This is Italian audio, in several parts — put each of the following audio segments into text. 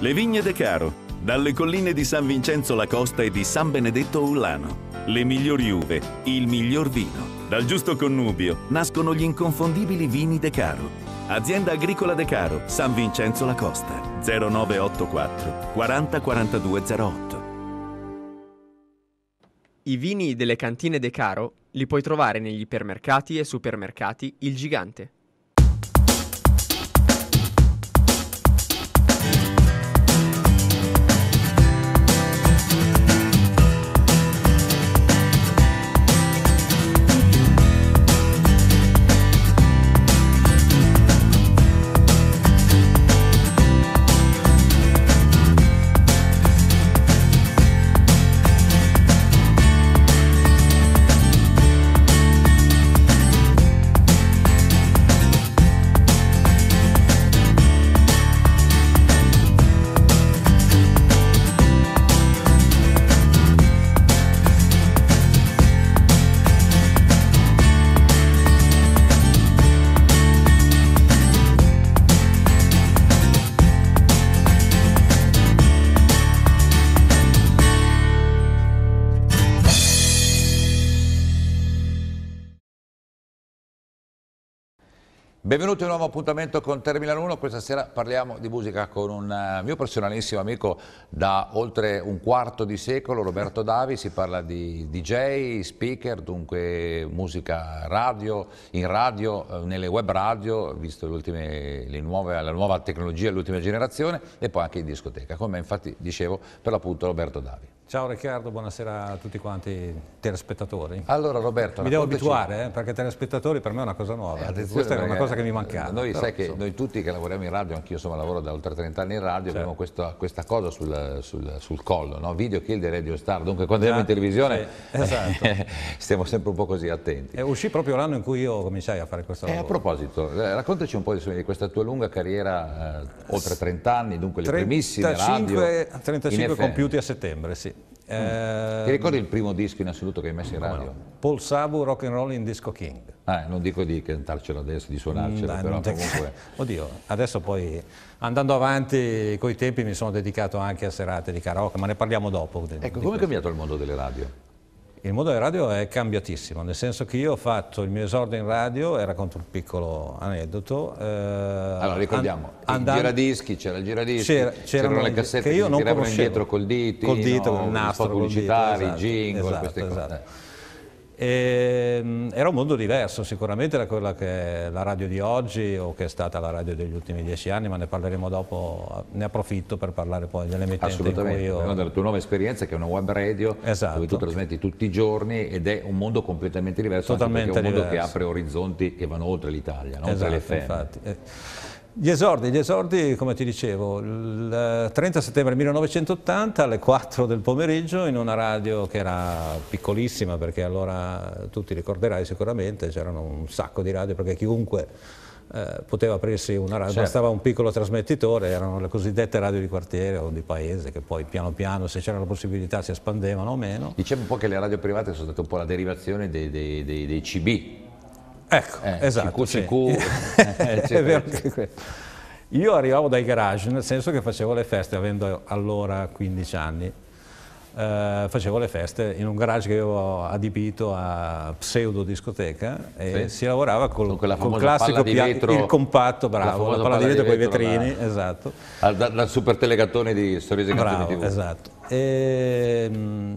Le vigne De Caro, dalle colline di San Vincenzo la Costa e di San Benedetto Ullano. Le migliori uve, il miglior vino. Dal giusto connubio nascono gli inconfondibili vini De Caro. Azienda Agricola De Caro, San Vincenzo la Costa, 0984 404208. I vini delle cantine De Caro li puoi trovare negli ipermercati e supermercati Il Gigante. Benvenuti a un nuovo appuntamento con Terminal 1, questa sera parliamo di musica con un eh, mio personalissimo amico da oltre un quarto di secolo, Roberto Davi, si parla di DJ, speaker, dunque musica radio, in radio, eh, nelle web radio, visto ultime, nuove, la nuova tecnologia, l'ultima generazione e poi anche in discoteca, come infatti dicevo per l'appunto Roberto Davi. Ciao Riccardo, buonasera a tutti quanti telespettatori. Allora Roberto, mi devo abituare eh, perché telespettatori per me è una cosa nuova, eh, questa è una cosa che mi mancava. Noi, però, sai che noi tutti che lavoriamo in radio, anch'io insomma lavoro da oltre 30 anni in radio, certo. abbiamo questa, questa, cosa sul, sul, sul collo, no? video kill di Radio Star, dunque quando andiamo in ah, televisione sì, esatto. stiamo sempre un po' così attenti. Eh, uscì proprio l'anno in cui io cominciai a fare questo eh, lavoro. a proposito, eh, raccontaci un po' di, di questa tua lunga carriera, oltre 30 anni, dunque le 35, primissime radio 35 compiuti a settembre, sì. Eh, Ti ehm, ricordi il primo disco in assoluto che hai messo in radio? No. Paul Sabu, Rock and Roll in Disco King. Ah, non dico di cantarcelo adesso, di suonarcelo, mm, però comunque... Oddio, adesso poi andando avanti con i tempi mi sono dedicato anche a serate di karaoke, ma ne parliamo dopo. Ecco, come è cambiato il mondo delle radio? Il mondo della radio è cambiatissimo, nel senso che io ho fatto il mio esordio in radio, era contro un piccolo aneddoto. Eh, allora ricordiamo, and- il giradischi, c'era il giradischi, c'era, c'erano le cassette che, io che non tiravano indietro col dito, col dito, no, nastro, pubblicitari, dito, esatto, jingle, esatto, queste esatto. cose. Esatto. E, ehm, era un mondo diverso sicuramente da quella che è la radio di oggi o che è stata la radio degli ultimi dieci anni, ma ne parleremo dopo, ne approfitto per parlare poi dell'emittente in Assolutamente, io... della tua nuova esperienza che è una web radio esatto. dove tu esatto. trasmetti tutti i giorni ed è un mondo completamente diverso, Totalmente è un mondo diverso. che apre orizzonti che vanno oltre l'Italia, no? esatto, le FM. Infatti. Eh, gli esordi, gli esordi, come ti dicevo, il 30 settembre 1980 alle 4 del pomeriggio in una radio che era piccolissima perché allora tu ti ricorderai sicuramente, c'erano un sacco di radio perché chiunque eh, poteva aprirsi una radio, certo. bastava un piccolo trasmettitore, erano le cosiddette radio di quartiere o di paese che poi piano piano se c'era la possibilità si espandevano o meno. Diciamo un po' che le radio private sono state un po' la derivazione dei, dei, dei, dei CB. Ecco, eh, esatto. CQ, sì. CQ eccetera, eccetera. Io arrivavo dai garage, nel senso che facevo le feste, avendo allora 15 anni, eh, facevo le feste in un garage che avevo adibito a pseudo discoteca e sì. si lavorava col, con col classico piatto, il compatto, bravo, la, la palla di vetro con i vetrini, la, esatto. Al, dal super telegattone di Sorrisi Bravo, TV. esatto. Mm,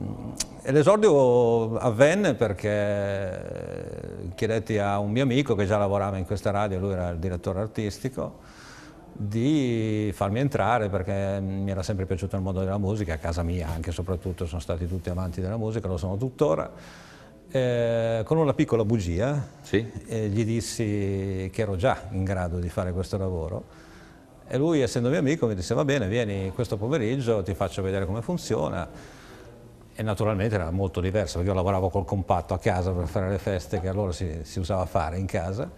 e, l'esordio avvenne perché chiedetti a un mio amico che già lavorava in questa radio, lui era il direttore artistico, di farmi entrare perché mi era sempre piaciuto il mondo della musica, a casa mia anche soprattutto sono stati tutti amanti della musica, lo sono tuttora. Eh, con una piccola bugia sì. eh, gli dissi che ero già in grado di fare questo lavoro e lui essendo mio amico mi disse va bene vieni questo pomeriggio ti faccio vedere come funziona e naturalmente era molto diverso, perché io lavoravo col compatto a casa per fare le feste che allora si, si usava fare in casa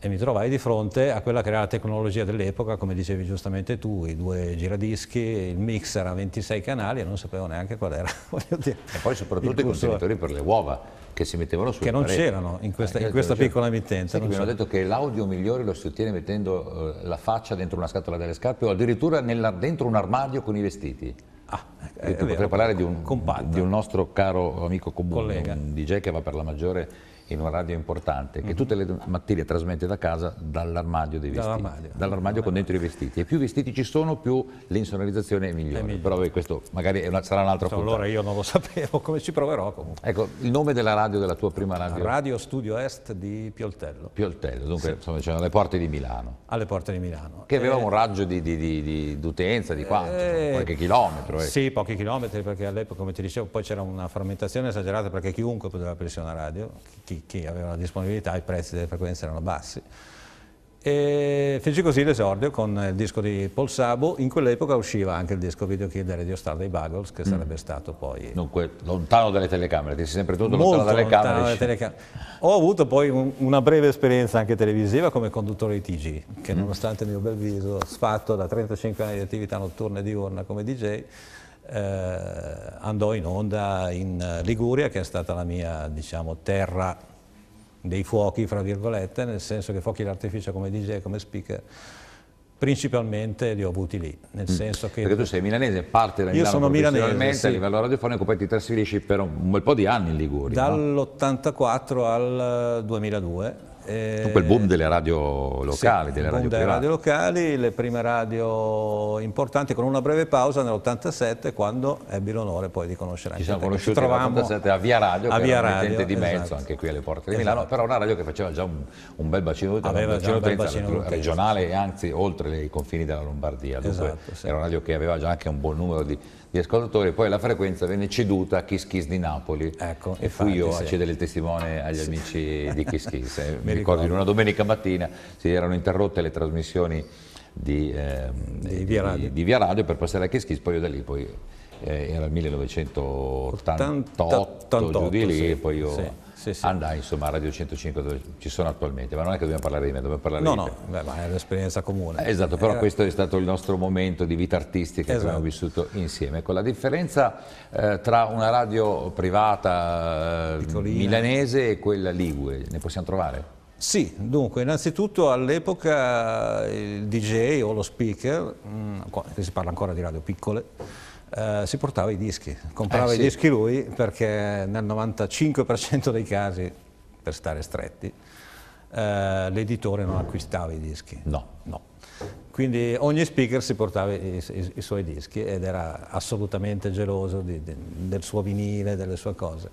e mi trovai di fronte a quella che era la tecnologia dell'epoca, come dicevi giustamente tu, i due giradischi, il mixer a 26 canali e non sapevo neanche qual era. e poi soprattutto i contenitori per le uova che si mettevano sulle Che non c'erano in questa, eh, in certo, questa certo. piccola emittenza. Sì, mi hanno detto che l'audio migliore lo si ottiene mettendo eh, la faccia dentro una scatola delle scarpe o addirittura nella, dentro un armadio con i vestiti. Ah, Io potrei parlare di un, di un, nostro caro amico comune, un DJ che va per la maggiore in una radio importante che mhm. tutte le mattine trasmette da casa dall'armadio dei vestiti, dall'armadio, dall'armadio con dentro i vestiti e più vestiti ci sono più l'insonorizzazione è migliore, è migliore. però beh, questo magari una, sarà un altro punto. Allora io non lo sapevo, come ci proverò comunque. Ecco, il nome della radio, della tua prima radio? Radio Studio Est di Pioltello. Pioltello, dunque sì. stiamo dicendo alle porte di Milano. Alle porte di Milano. Che aveva eh, un raggio di, di, di, di utenza di quanto? Eh, qualche chilometro? Eh. Sì, pochi chilometri perché all'epoca come ti dicevo poi c'era una frammentazione esagerata perché chiunque poteva aprire una radio, chi chi, chi aveva la disponibilità, i prezzi delle frequenze erano bassi. E feci così l'esordio con il disco di Paul Sabo, in quell'epoca usciva anche il disco videokill di Radio Star dei Bagels che mm. sarebbe stato poi... Dunque, lontano dalle telecamere, ti sei sempre tutto lontano dalle camere. Dalle telecamere. Ho avuto poi un, una breve esperienza anche televisiva come conduttore di TG, che mm. nonostante il mio bel viso, sfatto da 35 anni di attività notturna e diurna come DJ, eh, andò in onda in Liguria, che è stata la mia diciamo, terra dei fuochi, fra virgolette, nel senso che fuochi d'artificio come DJ, come speaker, principalmente li ho avuti lì, nel mm. senso che... Perché tu sei milanese, parte da Milano io sono milanese, sì. a livello radiofonico, poi ti trasferisci per un bel po' di anni in Liguria. Dall'84 no? al 2002 eh, il boom delle radio locali, sì, delle, radio delle radio locali, le prime radio importanti con una breve pausa nell'87 quando ebbi l'onore poi di conoscere anche Ci siamo te. conosciuti nell'87 a Via Radio, a Via radio, di mezzo esatto. anche qui alle porte di esatto. Milano, però una radio che faceva già un, un bel bacino, aveva un bacino, bel bacino regionale e anzi oltre i confini della Lombardia, dunque esatto, sì. era una radio che aveva già anche un buon numero di gli ascoltatori, poi la frequenza venne ceduta a Kiss Kiss di Napoli ecco, e fui io sì. a cedere il testimone agli sì. amici di Kiss Kiss. Eh, mi, Mi ricordo in una domenica mattina si erano interrotte le trasmissioni di, eh, di, via, radio. Di, di via radio per passare a Kiss Kiss, poi io da lì poi eh, era il 1988, 88, giù di lì, sì, poi io... Sì sì, sì. andai insomma a Radio 105 dove ci sono attualmente, ma non è che dobbiamo parlare di me, dobbiamo parlare no, di no, No, no, è un'esperienza comune. Eh, esatto, però Era... Eh. questo è stato il nostro momento di vita artistica esatto. che abbiamo esatto. vissuto insieme. Ecco, la differenza eh, tra una radio privata eh, Piccolina. milanese e quella Ligue, ne possiamo trovare? Sì, dunque, innanzitutto all'epoca il DJ o lo speaker, mh, mm, si parla ancora di radio piccole, eh, si portava i dischi, comprava eh, i dischi lui perché nel 95% dei casi, per stare stretti, eh, l'editore non acquistava i dischi. No. no. Quindi ogni speaker si portava i, i, i suoi dischi ed era assolutamente geloso di, di, del suo vinile, delle sue cose.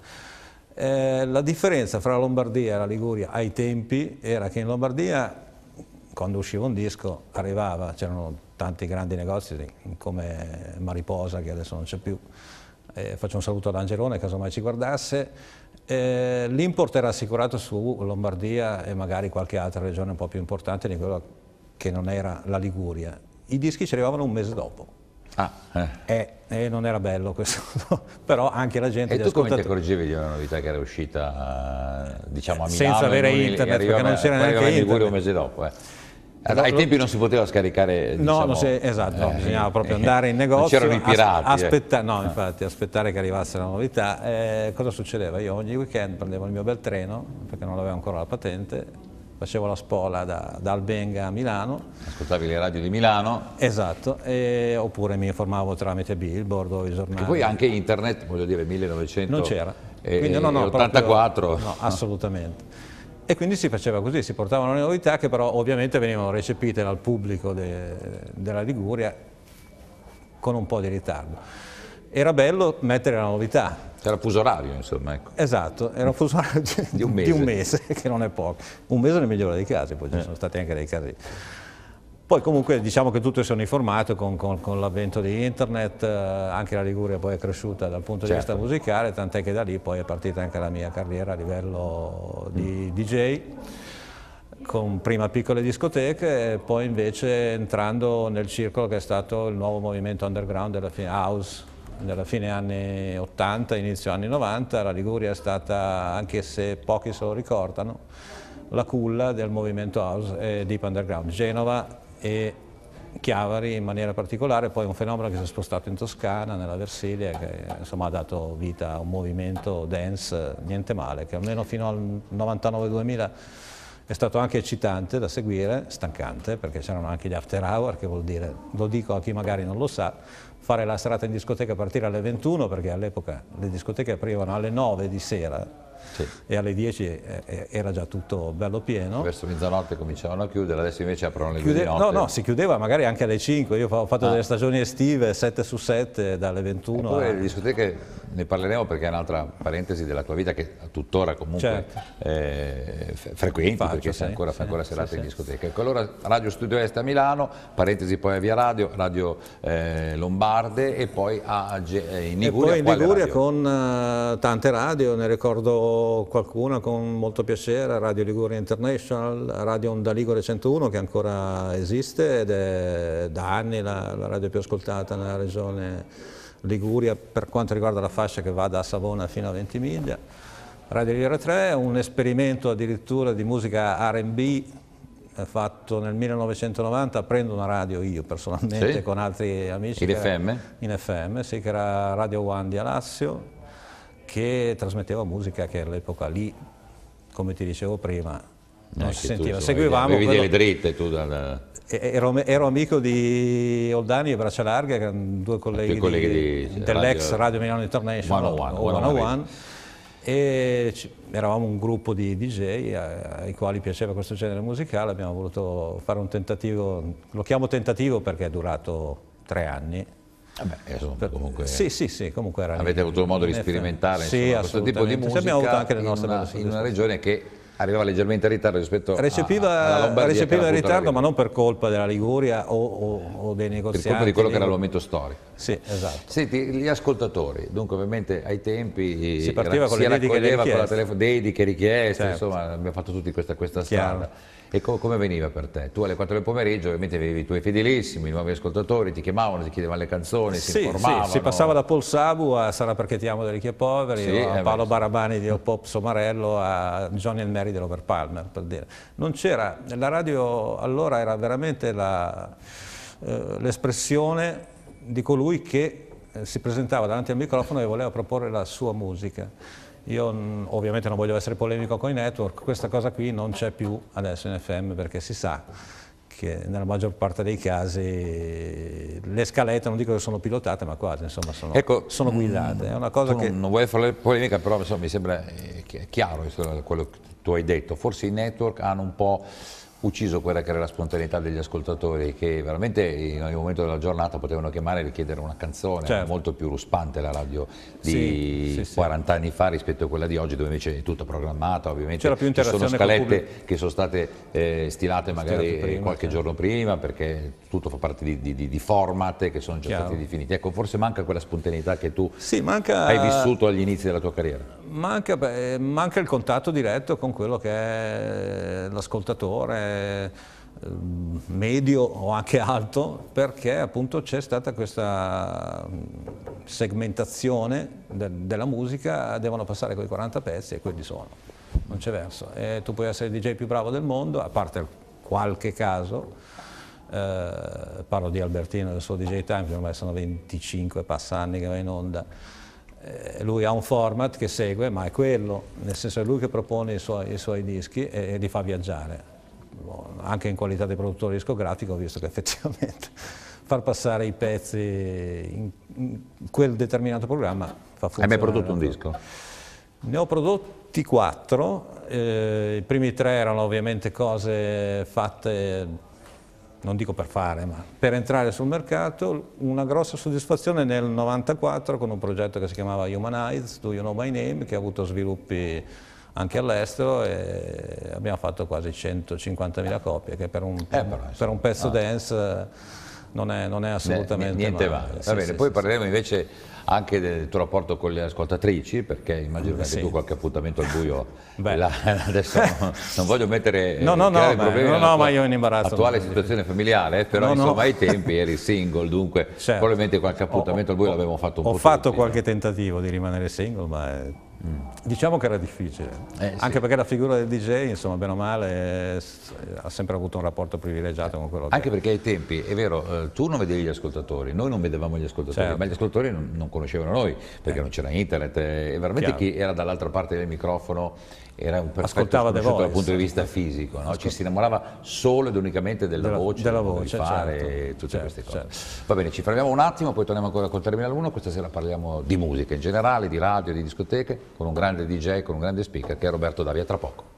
Eh, la differenza fra Lombardia e la Liguria ai tempi era che in Lombardia quando usciva un disco arrivava, c'erano tanti grandi negozi come Mariposa che adesso non c'è più. Eh, faccio un saluto ad Angelone caso mai ci guardasse. Eh, L'import era assicurato su Lombardia e magari qualche altra regione un po' più importante di quella che non era la Liguria. I dischi ci arrivavano un mese dopo. Ah, eh. E, eh, e, non era bello questo, però anche la gente... E tu come ti accorgevi di una novità che era uscita, diciamo, a Milano? Senza avere internet, perché non c'era neanche internet. Un mese dopo, eh. Però esatto. Ai tempi non si poteva scaricare, diciamo, esatto, No, si, esatto, eh, bisognava proprio eh, andare in negozio, c'erano i pirati, ecco. aspetta, eh. no, infatti, aspettare che arrivasse la novità. Eh, cosa succedeva? Io ogni weekend prendevo il mio bel treno, perché non avevo ancora la patente, facevo la spola da, da Albenga a Milano. Ascoltavi le radio di Milano. Esatto, e, oppure mi informavo tramite billboard o i giornali. E poi anche internet, voglio dire, 1900... Non c'era. E, Quindi, no, no, 84. Proprio, no, assolutamente. E quindi si faceva così, si portavano le novità che però ovviamente venivano recepite dal pubblico de, della Liguria con un po' di ritardo. Era bello mettere la novità. Era fuso orario, insomma. Ecco. Esatto, era un fuso orario di un, mese. di un mese, che non è poco. Un mese nel migliore dei casi, poi ci eh. sono stati anche dei casi poi comunque diciamo che tutto si è uniformato con, con, con l'avvento di internet, eh, anche la Liguria poi è cresciuta dal punto di certo. vista musicale, tant'è che da lì poi è partita anche la mia carriera a livello di mm. DJ con prima piccole discoteche e poi invece entrando nel circolo che è stato il nuovo movimento underground della fine house della fine anni 80, inizio anni 90, la Liguria è stata, anche se pochi se lo ricordano, la culla del movimento house e deep underground. Genova e Chiavari in maniera particolare, poi un fenomeno che si è spostato in Toscana, nella Versilia, che insomma, ha dato vita a un movimento dance niente male, che almeno fino al 99-2000 è stato anche eccitante da seguire, stancante, perché c'erano anche gli after hour, che vuol dire, lo dico a chi magari non lo sa, fare la serata in discoteca a partire alle 21, perché all'epoca le discoteche aprivano alle 9 di sera, sì. e alle 10 eh, eh, era già tutto bello pieno. Verso mezzanotte cominciavano a chiudere, adesso invece aprono le Chiude... No, no, si chiudeva magari anche alle 5, io ho fatto ah. delle stagioni estive 7 su 7 dalle 21. E poi a... le discoteche ne parleremo perché è un'altra parentesi della tua vita che tuttora comunque certo. eh, frequenti Faccio, perché sei, ancora, sì, fai ancora serate sì, in discoteca. Ecco, allora Radio Studio Est a Milano, parentesi poi a Via Radio, Radio eh, Lombarde e poi a, eh, in Liguria. E poi in Liguria con uh, tante radio, ne ricordo qualcuna con molto piacere, Radio Liguria International, Radio Onda Ligure 101 che ancora esiste ed è da anni la, la radio più ascoltata nella regione Liguria per quanto riguarda la fascia che va da Savona fino a Ventimiglia. Radio Riviera 3 un esperimento addirittura di musica R&B eh, fatto nel 1990, aprendo una radio io personalmente sì. con altri amici. In FM? in FM, sì, che era Radio One di Alassio, che trasmetteva musica che all'epoca lì, come ti dicevo prima, non si sentiva. Tu, Seguivamo. quello... delle dritte tu dal... Ero, ero, amico di Oldani e Braccialarga, che erano due colleghi, colleghi dell'ex Radio, Radio Milano International, 101, e eravamo un gruppo di DJ ai quali piaceva questo genere musicale, abbiamo voluto fare un tentativo, lo chiamo tentativo perché è durato tre anni. Vabbè, insomma, per, comunque, sì, sì, sì, comunque era Avete avuto modo di sperimentare sì, questo tipo di musica abbiamo avuto anche le nostre in, una, in una regione che arrivava leggermente in ritardo rispetto recepiva, a, Recepiva in ritardo, ma non per colpa della Liguria o, o, o dei negoziati. Per colpa di quello che era il momento storico. Sì, esatto. Senti, gli ascoltatori, dunque ovviamente ai tempi eh, si, partiva era, con, si raccoglieva con la telefono, dediche, richieste, certo. insomma abbiamo fatto tutti questa, questa strada. E co come veniva per te? Tu alle 4 del pomeriggio ovviamente avevi i tuoi fedelissimi, i nuovi ascoltatori, ti chiamavano, ti chiedevano le canzoni, sì, si informavano. Sì, si passava da Paul Sabu a Sarà perché ti amo dei ricchi poveri, sì, a eh Paolo Barabani di O Pop Somarello, a Johnny and Mary magari dell'Over Palmer, per dire. Non c'era, la radio allora era veramente eh, l'espressione eh, di colui che eh, si presentava davanti al microfono e voleva proporre la sua musica. Io ovviamente non voglio essere polemico con i network, questa cosa qui non c'è più adesso in FM perché si sa che nella maggior parte dei casi le scalette non dico che sono pilotate ma quasi insomma sono, ecco, sono guidate. È una cosa che... Non vuoi fare polemica però insomma, mi sembra eh, chiaro quello che tu hai detto, forse i network hanno un po' ucciso quella che era la spontaneità degli ascoltatori che veramente in ogni momento della giornata potevano chiamare e richiedere una canzone certo. molto più ruspante la radio di sì, sì, 40 sì. anni fa rispetto a quella di oggi dove invece è tutto programmato ovviamente più ci sono scalette che sono state eh, stilate magari prima, qualche certo. giorno prima perché tutto fa parte di, di, di format che sono già Chiaro. stati definiti ecco forse manca quella spontaneità che tu manca... hai vissuto agli inizi della tua carriera Manca, manca il contatto diretto con quello che è l'ascoltatore ehm, medio o anche alto perché appunto c'è stata questa segmentazione de della musica, devono passare quei 40 pezzi e quelli sono, non c'è verso. E tu puoi essere il DJ più bravo del mondo, a parte qualche caso, eh, parlo di Albertino e del suo DJ Time, ormai sono 25 passa anni che va in onda, eh, lui ha un format che segue, ma è quello, nel senso è lui che propone i suoi, i suoi dischi e, e, li fa viaggiare, boh, anche in qualità di produttore discografico ho visto che effettivamente far passare i pezzi in, in quel determinato programma fa funzionare. Hai mai prodotto un disco? Ne ho prodotti quattro, eh, i primi tre erano ovviamente cose fatte non dico per fare, ma per entrare sul mercato, una grossa soddisfazione nel 1994 con un progetto che si chiamava Humanize, Do You Know My Name, che ha avuto sviluppi anche all'estero e abbiamo fatto quasi 150.000 copie, che per un, eh, però, per un pezzo ah. dance non è, non è assolutamente... niente male. Va sì, bene, sì, poi sì, parleremo invece anche del tuo rapporto con le ascoltatrici, perché immagino che sì. tu qualche appuntamento al buio. La, adesso non, non voglio mettere no, no, no, problemi no, no, ma io in imbarazzo. Attuale situazione familiare, eh, però no, insomma no. ai tempi eri single, dunque certo. probabilmente qualche appuntamento ho, al buio l'abbiamo fatto un ho po' Ho fatto tutti. qualche tentativo di rimanere single, ma... È Diciamo che era difficile, eh, anche perché la figura del DJ, insomma, bene o male, eh, ha sempre avuto un rapporto privilegiato con quello che... Anche perché ai tempi, è vero, eh, tu non vedevi gli ascoltatori, noi non vedevamo gli ascoltatori, certo. ma gli ascoltatori non, non conoscevano noi, perché eh. non c'era internet, eh, e veramente Chiaro. chi era dall'altra parte del microfono era un perfetto dal punto di vista fisico, no? ci si innamorava solo ed unicamente della, della voce, della voce di fare certo, tutte certo, queste cose. Certo. Va bene, ci fermiamo un attimo, poi torniamo ancora con Terminal 1, questa sera parliamo di musica in generale, di radio, di discoteche, con un grande DJ, con un grande speaker che è Roberto Davia tra poco.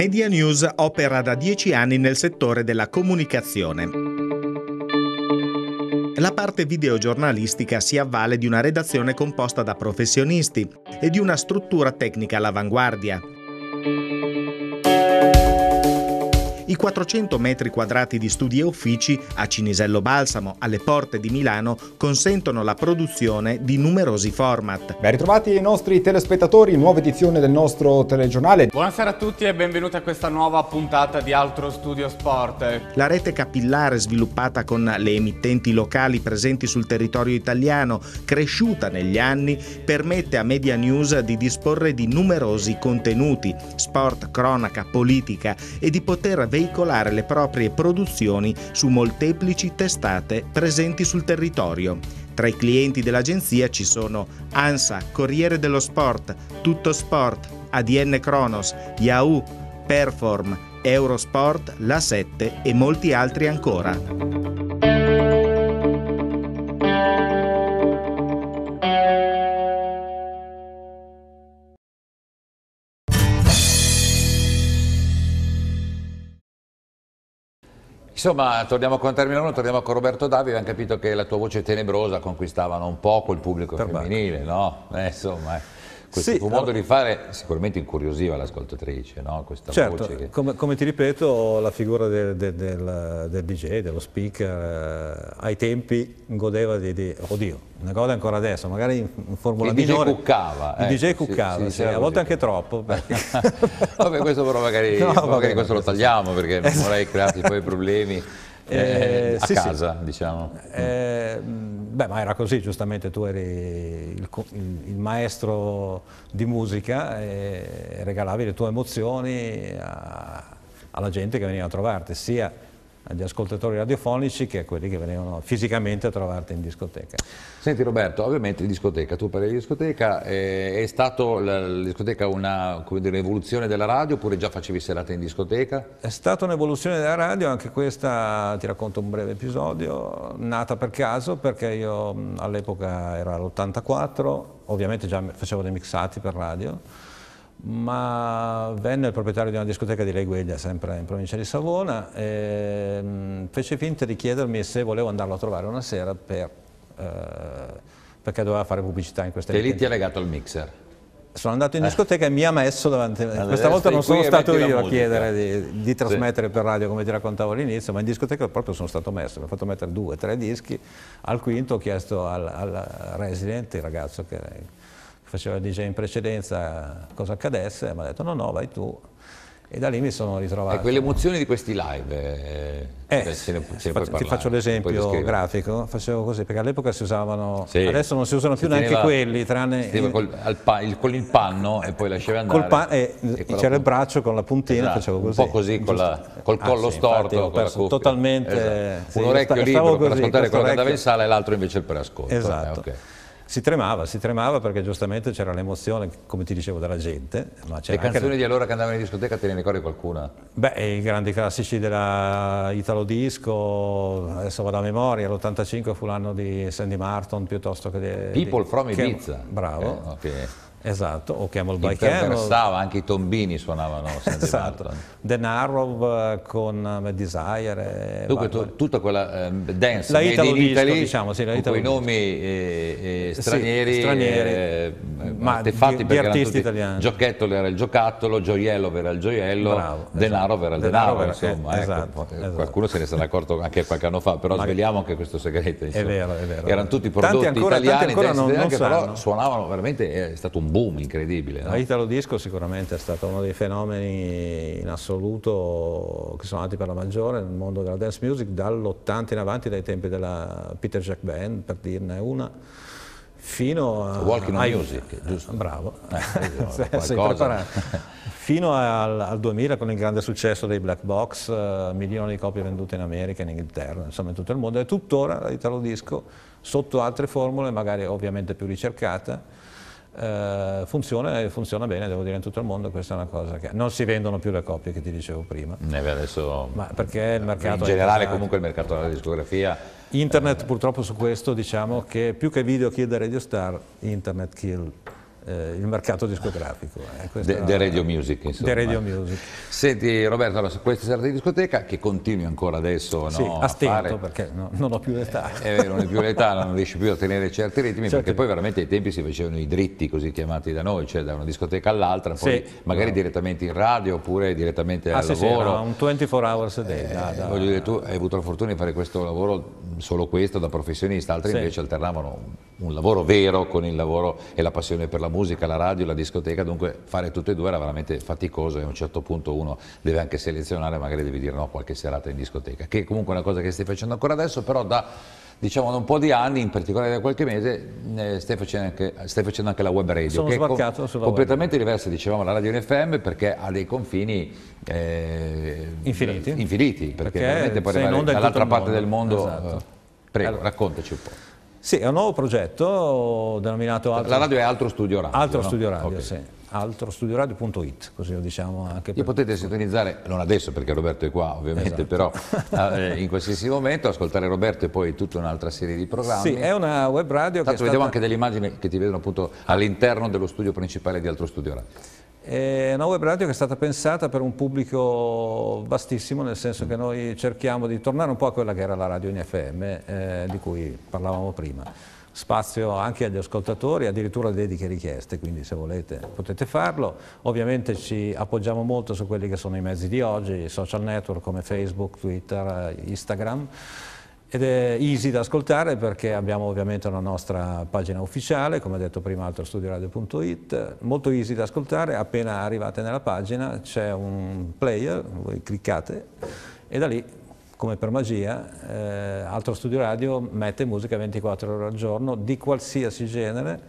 Media News opera da dieci anni nel settore della comunicazione. La parte videogiornalistica si avvale di una redazione composta da professionisti e di una struttura tecnica all'avanguardia i 400 metri quadrati di studi e uffici a Cinisello Balsamo, alle porte di Milano, consentono la produzione di numerosi format. Ben ritrovati i nostri telespettatori, nuova edizione del nostro telegiornale. Buonasera a tutti e benvenuti a questa nuova puntata di Altro Studio Sport. La rete capillare sviluppata con le emittenti locali presenti sul territorio italiano, cresciuta negli anni, permette a Media News di disporre di numerosi contenuti, sport, cronaca, politica e di poter vedere veicolare le proprie produzioni su molteplici testate presenti sul territorio. Tra i clienti dell'agenzia ci sono ANSA, Corriere dello Sport, Tutto Sport, ADN Kronos, Yahoo, Perform, Eurosport, La 7 e molti altri ancora. Insomma, torniamo con Termina 1, torniamo con Roberto Davide, abbiamo capito che la tua voce tenebrosa conquistava un po' quel pubblico Tarbac. femminile, no? Eh, insomma... Eh questo sì, tuo modo di fare sicuramente incuriosiva l'ascoltatrice, no? questa certo, voce. Che... Come, come, ti ripeto, la figura del, del, del, del DJ, dello speaker, eh, ai tempi godeva di, di oddio, ne gode ancora adesso, magari in formula il minore. DJ cuccava. Il eh, DJ ecco, cuccava, a volte anche troppo. Vabbè, questo però magari, no, magari questo lo tagliamo perché non vorrei crearti poi problemi. Eh, eh, eh, a sì, casa, sì. diciamo. Eh, mm, beh, ma era così, giustamente tu eri il, il, il maestro di musica e regalavi le tue emozioni a, alla gente che veniva a trovarti, sia agli ascoltatori radiofonici che a quelli che venivano fisicamente a trovarti in discoteca. Senti Roberto, ovviamente discoteca, tu parli di discoteca, eh, è stata la, la, discoteca una un'evoluzione della radio oppure già facevi serate in discoteca? È stata un'evoluzione della radio, anche questa ti racconto un breve episodio, nata per caso perché io all'epoca era l'84, ovviamente già facevo dei mixati per radio, ma venne il proprietario di una discoteca di Regueglia, sempre in provincia di Savona, e ehm, fece finta di chiedermi se volevo andarlo a trovare una sera per, eh, perché doveva fare pubblicità in questa E lì ti ha legato il mixer? Sono andato in eh. discoteca e mi ha messo davanti, allora, questa volta non sono stato io a chiedere di, di trasmettere sì. per radio come ti raccontavo all'inizio, ma in discoteca proprio sono stato messo, mi ha fatto mettere due, tre dischi, al quinto ho chiesto al, al resident, il ragazzo che faceva il DJ in precedenza cosa accadesse, mi ha detto no no vai tu e da lì mi sono ritrovato. E quelle emozioni di questi live, eh, eh se ne, se fa, ti faccio l'esempio grafico, facevo così perché all'epoca si usavano, sì. adesso non si usano più neanche teneva, quelli, tranne il, col, pa, il, con il panno e poi lasciavi andare. Pan, eh, c'era il braccio con la puntina, esatto, facevo così. Un po' così, la, col ah, collo ah, sì, storto, con totalmente... Esatto. Sì, un orecchio libero così, per ascoltare quello orecchio. che andava in sala e l'altro invece il preascolto. Eh, esatto. Eh, okay si tremava, si tremava perché giustamente c'era l'emozione, come ti dicevo, della gente. Ma le canzoni anche... di allora che andavano in discoteca, te ne ricordi qualcuna? Beh, i grandi classici della Italo Disco, adesso vado a memoria, l'85 fu l'anno di Sandy Martin piuttosto che... Di, People di... from Ibiza. Che... Bravo. Eh, okay. Esatto, o Camelback Camel. Interessava, anche i tombini suonavano Sandy esatto. Barton. The Narrow eh, con eh, Desire. Dunque tu, tutta quella uh, dance la Italo disco, Italy, diciamo, sì, la Italo con quei nomi eh, eh, stranieri, sì, stranieri eh, ma artefatti di, di artisti italiani. Giochettolo era il giocattolo, Gioiello era il gioiello, Bravo, Denaro esatto. era il denaro, denaro insomma. Era, esatto, ecco, esatto. esatto. Qualcuno se ne sarà accorto anche qualche anno fa, però ma sveliamo anche questo segreto. Insomma. È vero, è vero. Erano tutti prodotti tanti ancora, italiani, tanti ancora dance, non, non anche, però suonavano veramente, è stato un boom incredibile. No? Italo Disco sicuramente è stato uno dei fenomeni in assoluto che sono andati per la maggiore nel mondo della dance music dall'80 in avanti, dai tempi della Peter Jack Band, per dirne una, fino a... Walking on Music, giusto? Bravo, eh, sei preparato. fino al, al, 2000 con il grande successo dei Black Box, eh, milioni di copie vendute in America, in Inghilterra, insomma in tutto il mondo, e tuttora Italo Disco sotto altre formule, magari ovviamente più ricercata, eh, funziona e funziona bene, devo dire, in tutto il mondo, questa è una cosa che non si vendono più le copie che ti dicevo prima. Neve adesso, Ma perché il mercato... In generale comunque il mercato della discografia... Internet eh, purtroppo su questo diciamo che più che video kill da Radio Star, internet kill eh, il mercato discografico. Eh. the, de radio music, insomma. De radio music. Senti Roberto, allora, questa serata di discoteca che continui ancora adesso no, sì, a stento, fare... perché no, non ho più l'età. Eh, eh, non hai più l'età, non riesci più a tenere certi ritmi, certo. perché poi veramente ai tempi si facevano i dritti, così chiamati da noi, cioè da una discoteca all'altra, poi sì, magari no. direttamente in radio oppure direttamente ah, al sì, lavoro. Sì, no, un 24 hours a day. Eh, da, da... Voglio dire, tu hai avuto la fortuna di fare questo lavoro solo questo da professionista, altri sì. invece alternavano un lavoro vero con il lavoro e la passione per la musica, la radio, la discoteca, dunque fare tutte e due era veramente faticoso e a un certo punto uno deve anche selezionare, magari devi dire no qualche serata in discoteca, che è comunque è una cosa che stai facendo ancora adesso, però da diciamo da un po' di anni, in particolare da qualche mese, eh, stai, facendo anche, stai, facendo anche, la web radio. Sono che sbarcato com- completamente web. diversa, dicevamo, la radio FM perché ha dei confini eh, infiniti. infiniti. perché, perché veramente puoi arrivare dall'altra parte del mondo. Esatto. Eh, prego, allora. raccontaci un po'. Sì, è un nuovo progetto denominato... Altro... La radio è Altro Studio Radio. Altro no? Studio Radio, okay. sì altro studioradio.it, così lo diciamo anche per... E potete sintonizzare, non adesso perché Roberto è qua ovviamente, esatto. però eh, in qualsiasi momento ascoltare Roberto e poi tutta un'altra serie di programmi. Sì, è una web radio Tanto che vediamo stata... anche delle immagini che ti vedono appunto all'interno dello studio principale di Altro Studio Radio. È una web radio che è stata pensata per un pubblico vastissimo, nel senso che noi cerchiamo di tornare un po' a quella che era la radio in FM, eh, di cui parlavamo prima spazio anche agli ascoltatori, addirittura dediche richieste, quindi se volete potete farlo. Ovviamente ci appoggiamo molto su quelli che sono i mezzi di oggi, i social network come Facebook, Twitter, eh, Instagram. Ed è easy da ascoltare perché abbiamo ovviamente una nostra pagina ufficiale, come detto prima, altrostudioradio.it, molto easy da ascoltare, appena arrivate nella pagina c'è un player, voi cliccate e da lì come per magia, eh, Altro Studio Radio mette musica 24 ore al giorno di qualsiasi genere,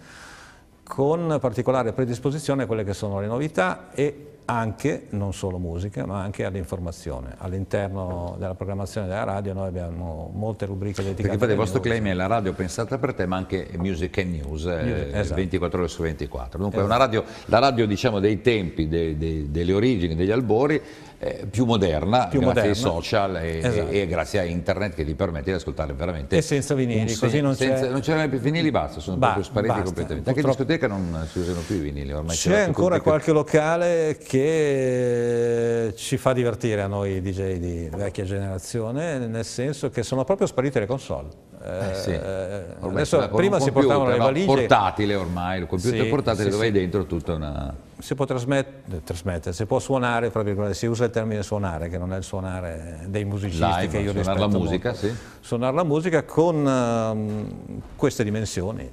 con particolare predisposizione a quelle che sono le novità e anche, non solo musica, ma anche all'informazione. All'interno della programmazione della radio noi abbiamo molte rubriche dedicate. Perché fate il vostro claim è la radio pensata per te, ma anche music and news, eh, music, eh, esatto. 24 ore su 24. Dunque esatto. è una esatto. radio, la radio diciamo, dei tempi, de, de, delle origini, degli albori, eh, più moderna più grazie moderna. ai social e, esatto. e, e, grazie a internet che ti permette di ascoltare veramente e senza vinili così non c'è non c'erano più vinili basta sono ba, proprio spariti completamente Purtroppo... anche in discoteca non si usano più i vinili ormai c'è ancora qualche locale che che eh, ci fa divertire a noi DJ di vecchia generazione, nel senso che sono proprio sparite le console. Eh, eh sì. Eh, adesso, prima computer, si portavano le valigie portatile ormai, il computer sì, portatile sì, dove hai dentro tutta una... Si può trasmettere, trasmette, si può suonare, si usa il termine suonare che non è il suonare dei musicisti Live, che io rispetto la musica, sì. Suonare la musica con um, queste dimensioni,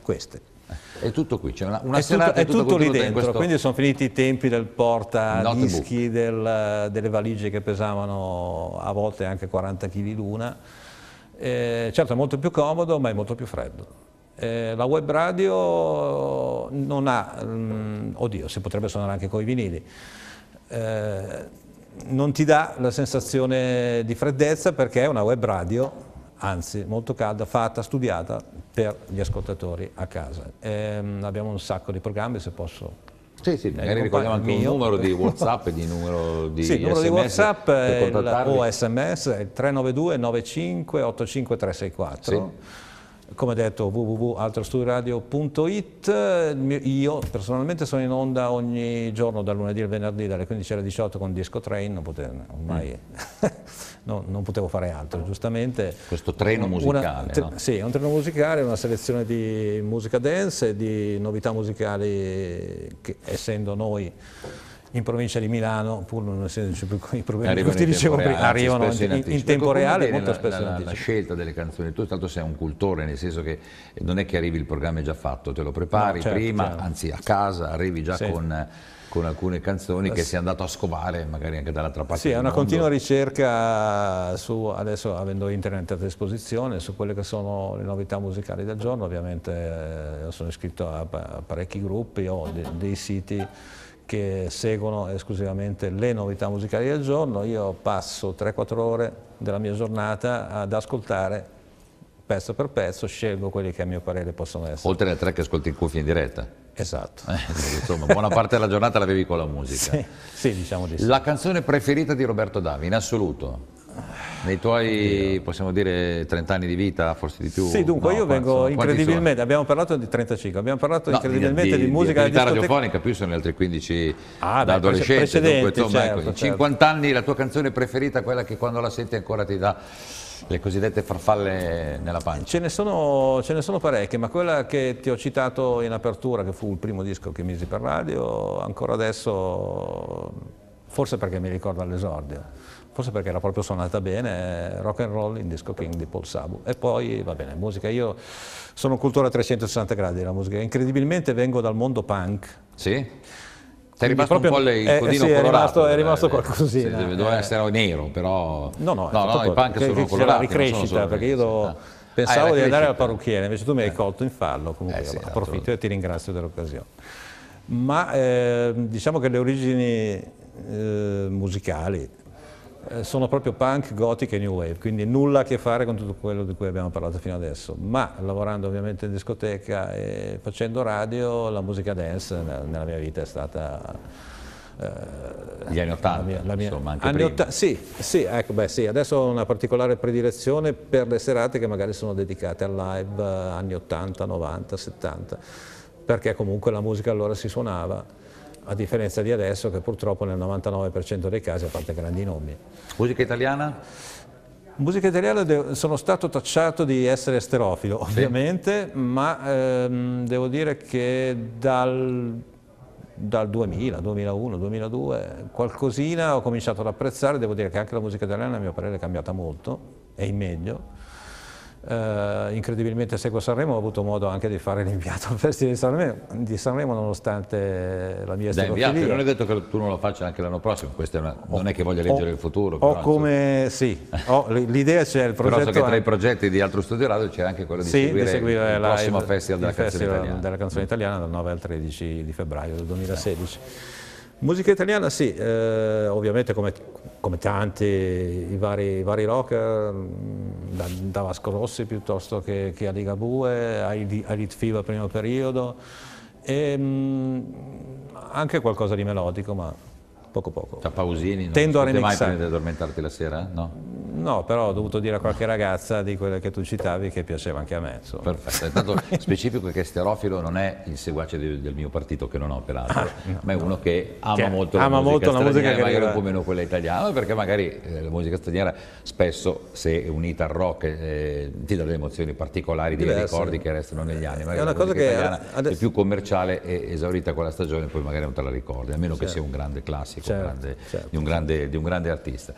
queste. È tutto qui, c'è una, una è serata tutto, è tutto, tutto lì dentro, questo... quindi sono finiti i tempi del porta dischi, del, delle valigie che pesavano a volte anche 40 kg l'una. Eh, certo è molto più comodo ma è molto più freddo. Eh, la web radio non ha, mh, mm, oddio si potrebbe suonare anche con i vinili, eh, non ti dà la sensazione di freddezza perché è una web radio anzi molto calda, fatta, studiata per gli ascoltatori a casa. Ehm, abbiamo un sacco di programmi, se posso sì, sì, eh, magari ricordiamo anche mio. un numero di WhatsApp e di numero di sì, il numero di WhatsApp o SMS è il 392 95 85 364. Sì come detto www.altrostudioradio.it io personalmente sono in onda ogni giorno dal lunedì al venerdì dalle 15 alle 18 con Disco Train non potevo, ormai mm. no, non potevo fare altro giustamente questo treno musicale una, no? sì, un treno musicale una selezione di musica dance e di novità musicali che essendo noi in provincia di Milano, pur non essendoci più i problemi che ti dicevo prima, arrivano in, in, ecco, in tempo reale molto spesso la, la, scelta delle canzoni, tu tanto sei un cultore, nel senso che non è che arrivi il programma già fatto, te lo prepari no, certo, prima, certo. anzi a casa arrivi già sì. con con alcune canzoni che sei andato a scovare magari anche dall'altra parte. Sì, è una mondo. continua ricerca su, adesso avendo internet a disposizione, su quelle che sono le novità musicali del giorno, ovviamente eh, sono iscritto a, parecchi gruppi, ho dei, dei siti che seguono esclusivamente le novità musicali del giorno. Io passo 3-4 ore della mia giornata ad ascoltare pezzo per pezzo, scelgo quelli che a mio parere possono essere. Oltre alle tre che ascolti in cuffia in diretta. Esatto. Eh, insomma, buona parte della giornata la bevi con la musica. Sì, sì diciamo di sì. La canzone preferita di Roberto Davi, in assoluto? Nei tuoi, possiamo dire, 30 anni di vita, forse di più? Sì, dunque, no, io vengo incredibilmente, abbiamo parlato di 35, abbiamo parlato no, incredibilmente di, di, di musica... Di attività radiofonica, più sono gli altri 15 ah, da beh, adolescente, dunque, insomma, certo, ecco, certo. 50 certo. anni la tua canzone preferita, quella che quando la senti ancora ti dà le cosiddette farfalle nella pancia? Ce ne, sono, ce ne, sono, parecchie, ma quella che ti ho citato in apertura, che fu il primo disco che misi per radio, ancora adesso, forse perché mi ricordo all'esordio forse perché era proprio suonata bene, eh, rock and roll in disco King di Paul Sabu. E poi, va bene, musica, io sono cultura a 360 gradi della musica, incredibilmente vengo dal mondo punk. Sì? Ti è rimasto proprio, un po' il eh, codino sì, colorato. È rimasto, è rimasto qualcosina. Sì, doveva eh. essere nero, però... No, no, no, no i punk sono colorati. C'è la ricrescita, perché io... Do... Ah, pensavo ah, di andare al parrucchiere, invece tu mi hai eh. colto in fallo, comunque eh, sì, approfitto e ti ringrazio dell'occasione. Ma eh, diciamo che le origini eh, musicali, eh, sono proprio punk, gothic e new wave, quindi nulla a che fare con tutto quello di cui abbiamo parlato fino adesso, ma lavorando ovviamente in discoteca e facendo radio, la musica dance nella mia vita è stata... Eh, Gli anni 80, mia, mia, insomma, anche anni prima. sì, sì, ecco, beh, sì, adesso ho una particolare predilezione per le serate che magari sono dedicate al live eh, anni 80, 90, 70, perché comunque la musica allora si suonava a differenza di adesso che purtroppo nel 99% dei casi, a parte grandi nomi. Musica italiana? Musica italiana sono stato tacciato di essere esterofilo ovviamente, sì. ma ehm, devo dire che dal, dal 2000, 2001, 2002 qualcosina ho cominciato ad apprezzare, devo dire che anche la musica italiana a mio parere è cambiata molto, è in meglio eh, incredibilmente seguo Sanremo, ho avuto modo anche di fare l'inviato al Festival di Sanremo, di Sanremo nonostante la mia esperienza. Da inviato, non è detto che tu non lo faccia anche l'anno prossimo, è una, oh, non è che voglia leggere oh, il futuro. Oh, però, come, sì, oh, l'idea c'è, il progetto... Però so che tra i progetti di Altro Studio Radio c'è anche quello di sì, seguire, di seguire il, la, prossimo Festival, della, Festival canzone della Canzone Italiana dal 9 al 13 di febbraio del 2016. Musica italiana sì, eh, ovviamente come, come, tanti, i vari, i vari rocker, mm, da, da, Vasco Rossi piuttosto che, che a Ligabue, ai, ai primo periodo, e mh, mm, anche qualcosa di melodico, ma poco poco. Da Pausini, Tendo non a remixare. mai prima di addormentarti la sera? No? No, però ho dovuto dire a qualche ragazza di quelle che tu citavi che piaceva anche a me. Insomma. Perfetto, intanto specifico che Sterofilo non è il seguace del, del mio partito che non ho peraltro, ah, no, ma è uno che ama che molto ama la musica molto straniera, musica che magari un po' meno quella italiana, perché magari eh, la musica straniera spesso se è unita al rock eh, ti dà delle emozioni particolari, dei Diverse. ricordi che restano negli anni. Magari è una cosa che italiana adesso... è più commerciale e esaurita quella stagione poi magari non te la ricordi, a meno certo. che sia un grande classico certo, grande, certo. di, un grande, di un grande artista.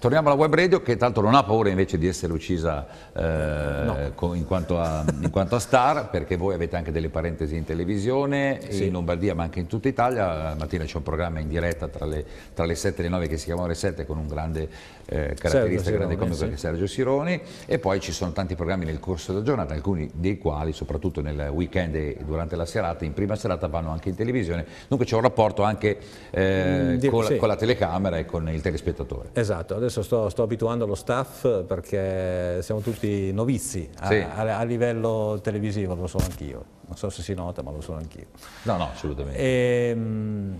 Torniamo alla web radio che tanto non ha paura invece di essere uccisa eh, no. in, quanto a, in, quanto a, star, perché voi avete anche delle parentesi in televisione, sì. in Lombardia ma anche in tutta Italia. La mattina c'è un programma in diretta tra le, tra le 7 e le 9 che si chiama Ore 7 con un grande eh, caratterista, Sergio grande comico sì. che è Sergio Sironi e poi ci sono tanti programmi nel corso della giornata, alcuni dei quali soprattutto nel weekend e durante la serata, in prima serata vanno anche in televisione. Dunque c'è un rapporto anche eh, mm, con, sì. con, la telecamera e con il telespettatore. Esatto. adesso adesso sto, sto, abituando lo staff perché siamo tutti novizi a, sì. a, a livello televisivo, lo sono anch'io. Non so se si nota, ma lo sono anch'io. No, no, assolutamente. E, ehm,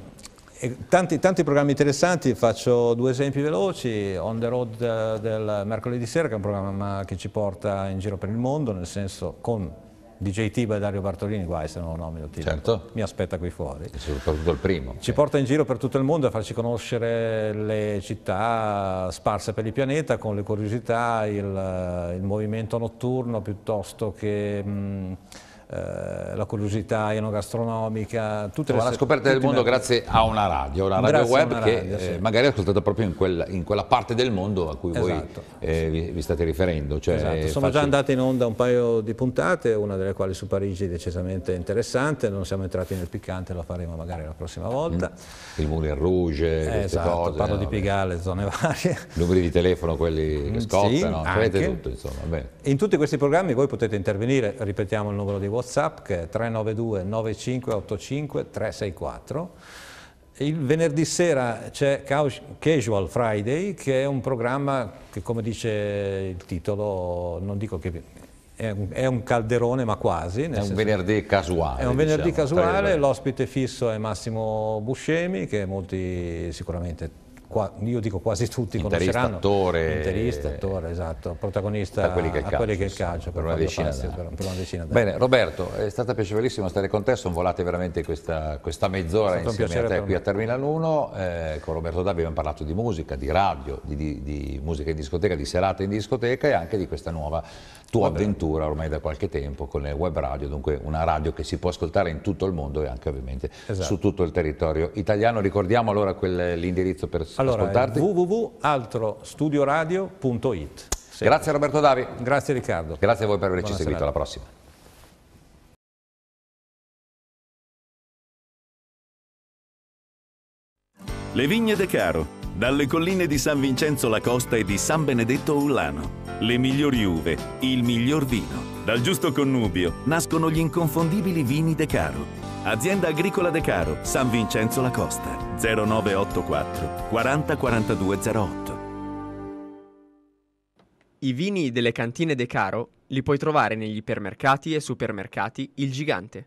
e tanti, tanti, programmi interessanti, faccio due esempi veloci. On the Road eh, del mercoledì sera, che è un programma che ci porta in giro per il mondo, nel senso con DJ Tiba e Dario Bartolini guai se non lo nomino Tiba. Certo. Mi aspetta qui fuori. E soprattutto il primo. Ci porta in giro per tutto il mondo a farci conoscere le città sparse per il pianeta con le curiosità, il, il movimento notturno piuttosto che... Mh, mm, eh, la curiosità enogastronomica. Tutte le, la scoperta del mondo grazie a una radio, una radio grazie web una che radio, eh, sì. magari è ascoltata proprio in, quel, in, quella parte del mondo a cui esatto, voi eh, sì. vi, state riferendo. Cioè, esatto. Eh, Sono facile. già andate in onda un paio di puntate, una delle quali su Parigi è decisamente interessante, non siamo entrati nel piccante, la faremo magari la prossima volta. Mm. Il Moulin Rouge, queste esatto, cose. Parlo no, di Pigalle, zone varie. Numeri di telefono, quelli mm, che scoppiano, sì, tutto insomma. Beh. In tutti questi programmi voi potete intervenire, ripetiamo il numero di WhatsApp Whatsapp che è 392 9585 364. Il venerdì sera c'è Casual Friday che è un programma che come dice il titolo, non dico che è un, calderone ma quasi. È un senso, venerdì casuale. È un venerdì diciamo, casuale, l'ospite fisso è Massimo Buscemi che molti sicuramente qua, io dico quasi tutti interista, conosceranno. Attore, interista, eh, attore, esatto, protagonista a quelli che il calcio, che il calcio per, una passi, per, per, una decina d'anni. Bene, Roberto, è stata piacevolissima stare con te, sono volate veramente questa, questa mezz'ora insieme a te qui me. a Terminal 1, eh, con Roberto Dabbi abbiamo parlato di musica, di radio, di, di, di musica in discoteca, di serate in discoteca e anche di questa nuova tua Vabbè. avventura ormai da qualche tempo con le web radio, dunque una radio che si può ascoltare in tutto il mondo e anche ovviamente esatto. su tutto il territorio italiano. Ricordiamo allora l'indirizzo per allora, ascoltarti. www.altrostudioradio.it Grazie Roberto Davi. Grazie Riccardo. Grazie a voi per averci Buona seguito, serata. alla prossima. Le vigne De Caro dalle colline di San Vincenzo la Costa e di San Benedetto Ullano. Le migliori uve, il miglior vino. Dal giusto connubio nascono gli inconfondibili vini De Caro. Azienda Agricola De Caro, San Vincenzo La Costa, 0984 404208. I vini delle cantine De Caro li puoi trovare negli ipermercati e supermercati Il Gigante.